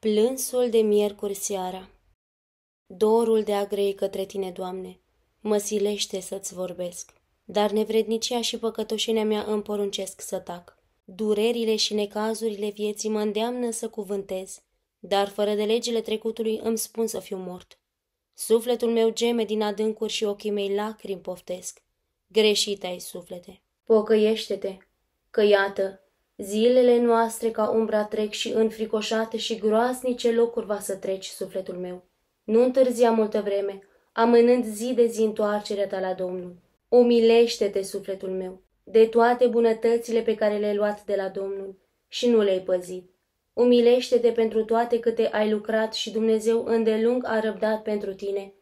Plânsul de miercuri seara Dorul de a grei către tine, Doamne, mă silește să-ți vorbesc, dar nevrednicia și păcătoșenia mea îmi poruncesc să tac. Durerile și necazurile vieții mă îndeamnă să cuvântez, dar fără de legile trecutului îmi spun să fiu mort. Sufletul meu geme din adâncuri și ochii mei lacrimi poftesc. Greșit ai suflete. Pocăiește-te, că iată, Zilele noastre ca umbra trec și înfricoșate și groasnice locuri va să treci, sufletul meu. Nu întârzia multă vreme, amânând zi de zi întoarcerea ta la Domnul. Umilește-te, sufletul meu, de toate bunătățile pe care le-ai luat de la Domnul și nu le-ai păzit. Umilește-te pentru toate câte ai lucrat și Dumnezeu îndelung a răbdat pentru tine,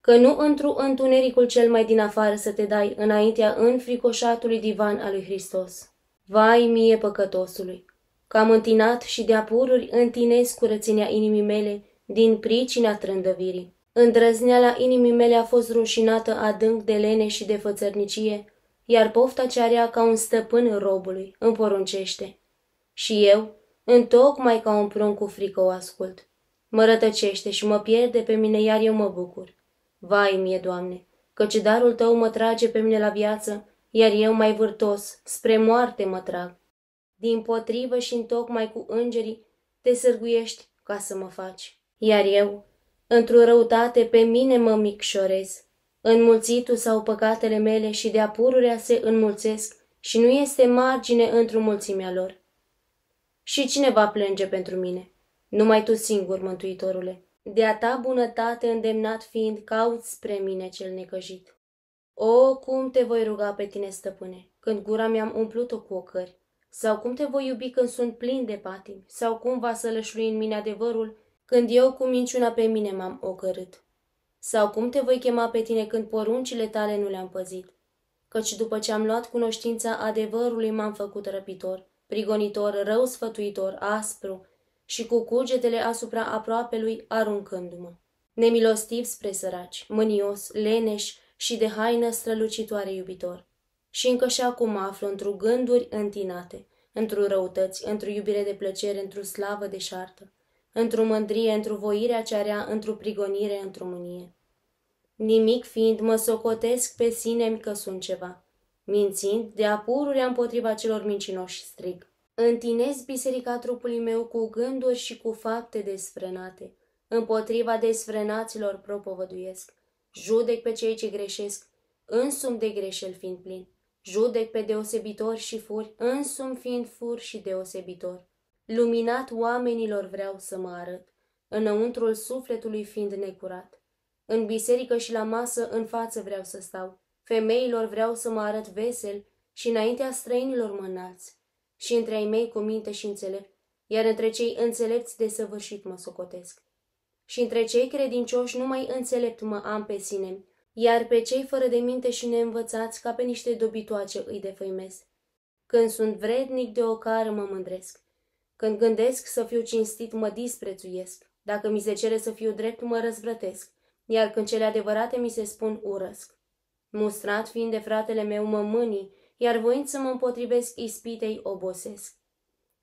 că nu întru întunericul cel mai din afară să te dai înaintea înfricoșatului divan al lui Hristos. Vai mie păcătosului, că am întinat și de-a pururi întinez curățenia inimii mele din pricina trândăvirii. Îndrăzneala inimii mele a fost rușinată adânc de lene și de fățărnicie, iar pofta ce are ca un stăpân robului îmi poruncește. Și eu, întocmai ca un prun cu frică o ascult. Mă rătăcește și mă pierde pe mine, iar eu mă bucur. Vai mie, Doamne, căci darul Tău mă trage pe mine la viață iar eu mai vârtos, spre moarte mă trag. Din potrivă și întocmai cu îngerii te sârguiești ca să mă faci. Iar eu, într-o răutate, pe mine mă micșorez. Înmulțitul sau păcatele mele și de-a pururea se înmulțesc și nu este margine într-o mulțimea lor. Și cine va plânge pentru mine? Numai tu singur, Mântuitorule. De-a ta bunătate îndemnat fiind, cauți spre mine cel necăjit. O, cum te voi ruga pe tine, stăpâne, când gura mi-am umplut-o cu ocări, sau cum te voi iubi când sunt plin de patimi, sau cum va sălășlui în mine adevărul, când eu cu minciuna pe mine m-am ocărât, sau cum te voi chema pe tine când poruncile tale nu le-am păzit, căci după ce am luat cunoștința adevărului m-am făcut răpitor, prigonitor, rău sfătuitor, aspru și cu cugetele asupra aproapelui aruncându-mă. Nemilostiv spre săraci, mânios, leneș, și de haină strălucitoare iubitor. Și încă și acum mă aflu într-o gânduri întinate, într-o răutăți, într-o iubire de plăcere, într-o slavă șartă, într-o mândrie, într-o voire ce rea, într-o prigonire, într-o mânie. Nimic fiind, mă socotesc pe sine că sunt ceva. Mințind, de apururea împotriva celor mincinoși strig. Întinez biserica trupului meu cu gânduri și cu fapte desfrenate, Împotriva desfrenaților propovăduiesc. Judec pe cei ce greșesc, însum de greșel fiind plin. Judec pe deosebitori și furi, însum fiind fur și deosebitor. Luminat oamenilor vreau să mă arăt, înăuntrul sufletului fiind necurat. În biserică și la masă în față vreau să stau, femeilor vreau să mă arăt vesel și înaintea străinilor mă înalți. Și între ai mei cu minte și înțelept, iar între cei înțelepți de săvârșit mă socotesc și între cei credincioși numai înțelept mă am pe sine, iar pe cei fără de minte și neînvățați ca pe niște dobitoace îi defăimesc. Când sunt vrednic de ocară mă mândresc. Când gândesc să fiu cinstit, mă disprețuiesc. Dacă mi se cere să fiu drept, mă răzvrătesc, iar când cele adevărate mi se spun, urăsc. Mustrat fiind de fratele meu, mă mânii, iar voind să mă împotrivesc ispitei, obosesc.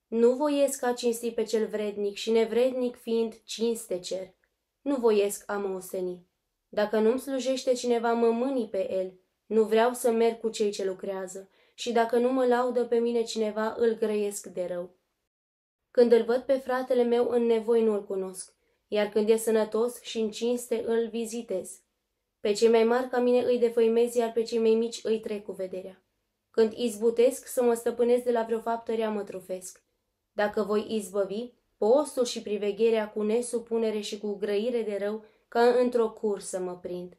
Nu voiesc a cinsti pe cel vrednic și nevrednic fiind cinste cer. Nu voiesc a mă oseni. Dacă nu-mi slujește cineva, mămânii pe el. Nu vreau să merg cu cei ce lucrează și dacă nu mă laudă pe mine cineva, îl grăiesc de rău. Când îl văd pe fratele meu în nevoi nu-l cunosc, iar când e sănătos și în cinste îl vizitez. Pe cei mai mari ca mine îi defăimez, iar pe cei mai mici îi trec cu vederea. Când izbutesc să mă stăpânesc de la vreo faptă rea mă trufesc dacă voi izbăvi, postul și privegherea cu nesupunere și cu grăire de rău, ca într-o cursă mă prind.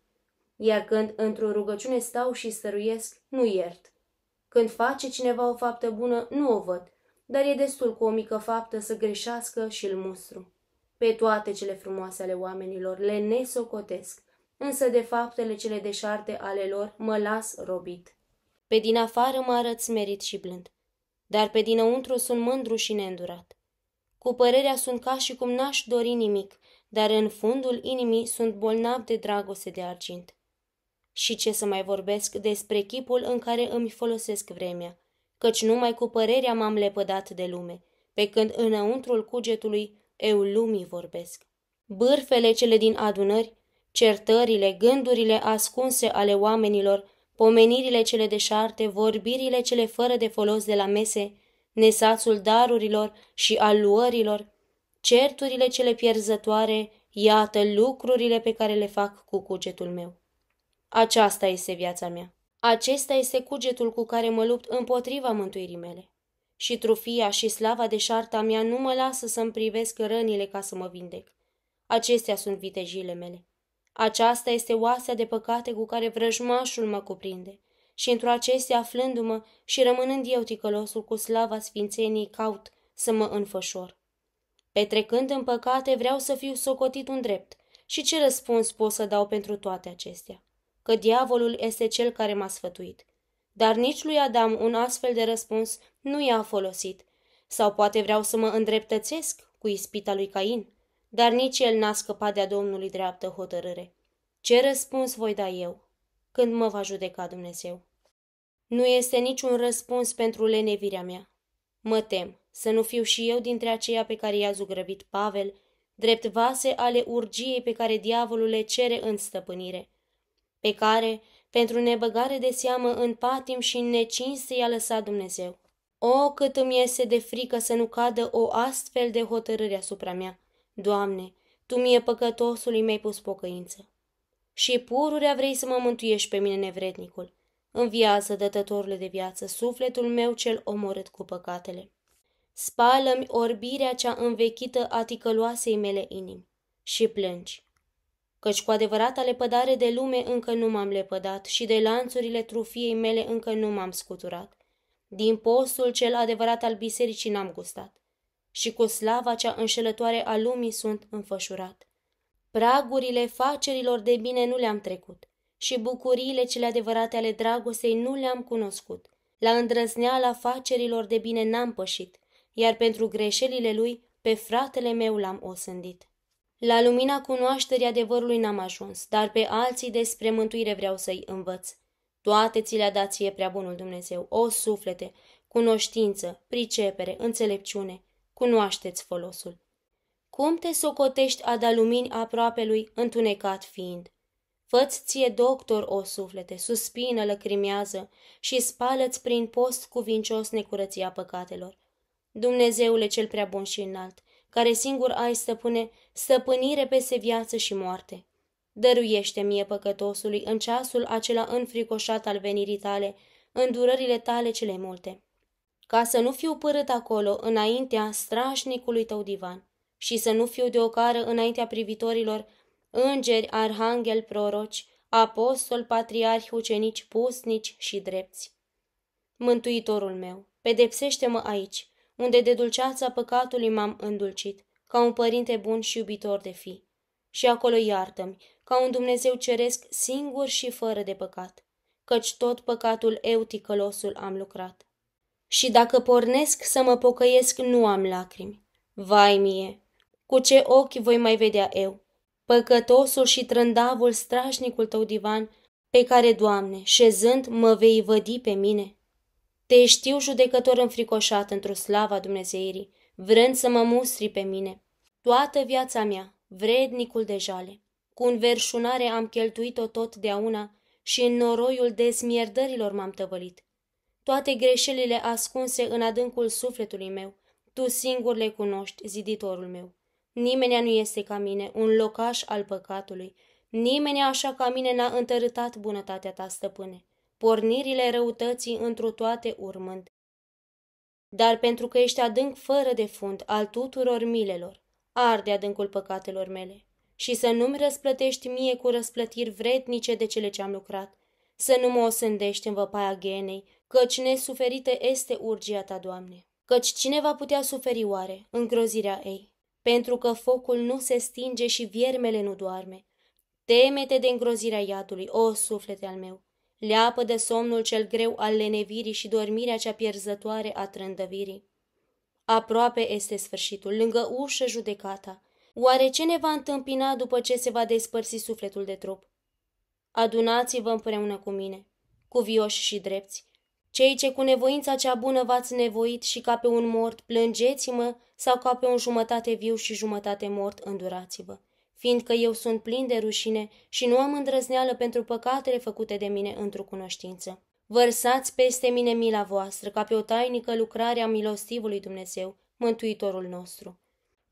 Iar când într-o rugăciune stau și stăruiesc, nu iert. Când face cineva o faptă bună, nu o văd, dar e destul cu o mică faptă să greșească și îl mustru. Pe toate cele frumoase ale oamenilor le nesocotesc, însă de faptele cele deșarte ale lor mă las robit. Pe din afară mă arăt smerit și blând dar pe dinăuntru sunt mândru și neîndurat. Cu părerea sunt ca și cum n-aș dori nimic, dar în fundul inimii sunt bolnav de dragoste de argint. Și ce să mai vorbesc despre chipul în care îmi folosesc vremea, căci numai cu părerea m-am lepădat de lume, pe când înăuntrul cugetului eu lumii vorbesc. Bârfele cele din adunări, certările, gândurile ascunse ale oamenilor pomenirile cele deșarte, vorbirile cele fără de folos de la mese, nesațul darurilor și al luărilor, certurile cele pierzătoare, iată lucrurile pe care le fac cu cugetul meu. Aceasta este viața mea. Acesta este cugetul cu care mă lupt împotriva mântuirii mele. Și trufia și slava de șarta mea nu mă lasă să-mi privesc rănile ca să mă vindec. Acestea sunt vitejile mele. Aceasta este oasea de păcate cu care vrăjmașul mă cuprinde. Și într-o acestea, aflându-mă și rămânând eu ticălosul cu slava sfințeniei, caut să mă înfășor. Petrecând în păcate, vreau să fiu socotit un drept. Și ce răspuns pot să dau pentru toate acestea? Că diavolul este cel care m-a sfătuit. Dar nici lui Adam un astfel de răspuns nu i-a folosit. Sau poate vreau să mă îndreptățesc cu ispita lui Cain dar nici el n-a scăpat de-a Domnului dreaptă hotărâre. Ce răspuns voi da eu când mă va judeca Dumnezeu? Nu este niciun răspuns pentru lenevirea mea. Mă tem să nu fiu și eu dintre aceia pe care i-a zugrăvit Pavel, drept vase ale urgiei pe care diavolul le cere în stăpânire, pe care, pentru nebăgare de seamă în patim și în necinste, i-a lăsat Dumnezeu. O, cât îmi iese de frică să nu cadă o astfel de hotărâre asupra mea! Doamne, Tu mie păcătosului mi-ai pus pocăință. Și pururea vrei să mă mântuiești pe mine nevrednicul. Înviază, dătătorule de viață, sufletul meu cel omorât cu păcatele. Spală-mi orbirea cea învechită a ticăloasei mele inimi și plângi. Căci cu adevărata lepădare de lume încă nu m-am lepădat și de lanțurile trufiei mele încă nu m-am scuturat. Din postul cel adevărat al bisericii n-am gustat și cu slava cea înșelătoare a lumii sunt înfășurat. Pragurile facerilor de bine nu le-am trecut și bucuriile cele adevărate ale dragostei nu le-am cunoscut. La îndrăzneala facerilor de bine n-am pășit, iar pentru greșelile lui pe fratele meu l-am osândit. La lumina cunoașterii adevărului n-am ajuns, dar pe alții despre mântuire vreau să-i învăț. Toate ți le-a dat ție prea bunul Dumnezeu, o suflete, cunoștință, pricepere, înțelepciune, cunoașteți folosul. Cum te socotești lumini aproape lui, întunecat fiind? Fă-ți ție doctor, o suflete, suspină, lăcrimează și spală-ți prin post cuvincios necurăția păcatelor. Dumnezeule cel prea bun și înalt, care singur ai stăpâne stăpânire peste viață și moarte. Dăruiește mie păcătosului în ceasul acela înfricoșat al venirii tale, îndurările tale cele multe ca să nu fiu părât acolo înaintea strașnicului tău divan și să nu fiu de ocară înaintea privitorilor, îngeri, arhanghel, proroci, apostol, patriarhi, ucenici, pusnici și drepți. Mântuitorul meu, pedepsește-mă aici, unde de dulceața păcatului m-am îndulcit, ca un părinte bun și iubitor de fi. Și acolo iartă-mi, ca un Dumnezeu ceresc singur și fără de păcat, căci tot păcatul eu ticălosul am lucrat și dacă pornesc să mă pocăiesc, nu am lacrimi. Vai mie, cu ce ochi voi mai vedea eu? Păcătosul și trândavul strașnicul tău divan, pe care, Doamne, șezând, mă vei vădi pe mine. Te știu judecător înfricoșat într-o slava Dumnezeirii, vrând să mă mustri pe mine. Toată viața mea, vrednicul de jale, cu înverșunare am cheltuit-o totdeauna și în noroiul dezmierdărilor m-am tăvălit toate greșelile ascunse în adâncul sufletului meu. Tu singur le cunoști, ziditorul meu. Nimenea nu este ca mine, un locaș al păcatului. Nimeni așa ca mine n-a întărâtat bunătatea ta, stăpâne, pornirile răutății întru toate urmând. Dar pentru că ești adânc fără de fund al tuturor milelor, arde adâncul păcatelor mele, și să nu-mi răsplătești mie cu răsplătiri vrednice de cele ce am lucrat, să nu mă osândești în văpaia genei, căci nesuferite este urgia ta, Doamne. Căci cine va putea suferi oare îngrozirea ei? Pentru că focul nu se stinge și viermele nu doarme. Temete de îngrozirea iadului, o suflete al meu. Leapă de somnul cel greu al lenevirii și dormirea cea pierzătoare a trândăvirii. Aproape este sfârșitul, lângă ușă judecata. Oare ce ne va întâmpina după ce se va despărți sufletul de trup? adunați-vă împreună cu mine, cuvioși și drepți, cei ce cu nevoința cea bună v-ați nevoit și ca pe un mort plângeți-mă sau ca pe un jumătate viu și jumătate mort îndurați-vă, fiindcă eu sunt plin de rușine și nu am îndrăzneală pentru păcatele făcute de mine într-o cunoștință. Vărsați peste mine mila voastră, ca pe o tainică lucrare a milostivului Dumnezeu, Mântuitorul nostru.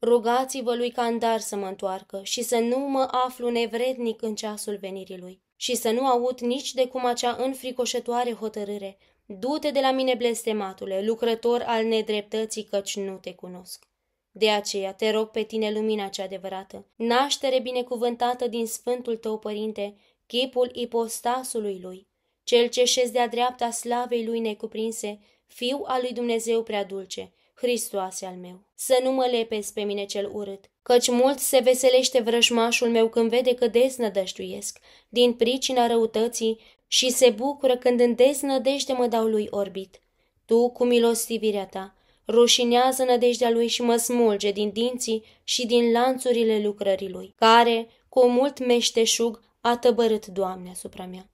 Rugați-vă lui Candar să mă întoarcă și să nu mă aflu nevrednic în ceasul venirii lui și să nu aud nici de cum acea înfricoșătoare hotărâre. Du-te de la mine, blestematule, lucrător al nedreptății, căci nu te cunosc. De aceea te rog pe tine lumina cea adevărată, naștere binecuvântată din Sfântul tău Părinte, chipul ipostasului lui, cel ce șezi de-a dreapta slavei lui necuprinse, fiu al lui Dumnezeu prea dulce, Hristoase al meu, să nu mă lepezi pe mine cel urât, căci mult se veselește vrăjmașul meu când vede că deznădăștuiesc, din pricina răutății, și se bucură când în deznădejde mă dau lui orbit. Tu, cu milostivirea ta, rușinează nădejdea lui și mă smulge din dinții și din lanțurile lucrării lui, care, cu mult meșteșug, a tăbărât, Doamne, asupra mea.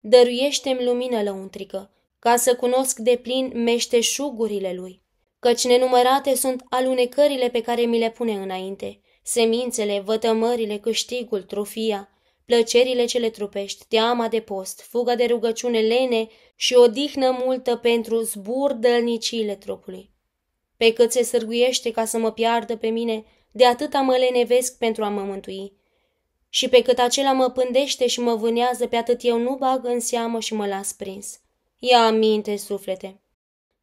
Dăruiește-mi lumină lăuntrică, ca să cunosc de plin meșteșugurile lui, căci nenumărate sunt alunecările pe care mi le pune înainte, semințele, vătămările, câștigul, trofia, plăcerile cele trupești, teama de post, fuga de rugăciune lene și odihnă multă pentru zburdălniciile trupului. Pe cât se sârguiește ca să mă piardă pe mine, de atâta mă lenevesc pentru a mă mântui. Și pe cât acela mă pândește și mă vânează, pe atât eu nu bag în seamă și mă las prins. Ia aminte, suflete,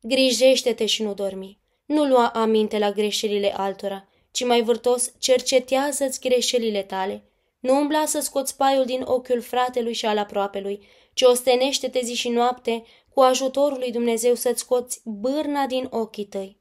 Grijește-te și nu dormi. Nu lua aminte la greșelile altora, ci mai vârtos cercetează-ți greșelile tale. Nu umbla să scoți paiul din ochiul fratelui și al aproapelui, ci ostenește-te zi și noapte cu ajutorul lui Dumnezeu să-ți scoți bârna din ochii tăi.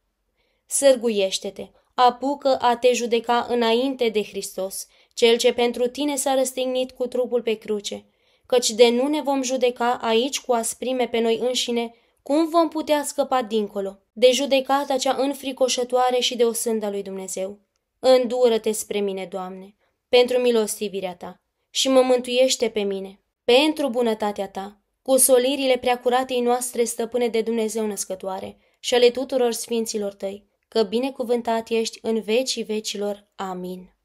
Sârguiește-te, apucă a te judeca înainte de Hristos, cel ce pentru tine s-a răstignit cu trupul pe cruce, căci de nu ne vom judeca aici cu asprime pe noi înșine, cum vom putea scăpa dincolo, de judecata cea înfricoșătoare și de sânda lui Dumnezeu? Îndură-te spre mine, Doamne, pentru milostivirea Ta și mă mântuiește pe mine, pentru bunătatea Ta, cu solirile preacuratei noastre stăpâne de Dumnezeu născătoare și ale tuturor sfinților Tăi, că binecuvântat ești în vecii vecilor. Amin.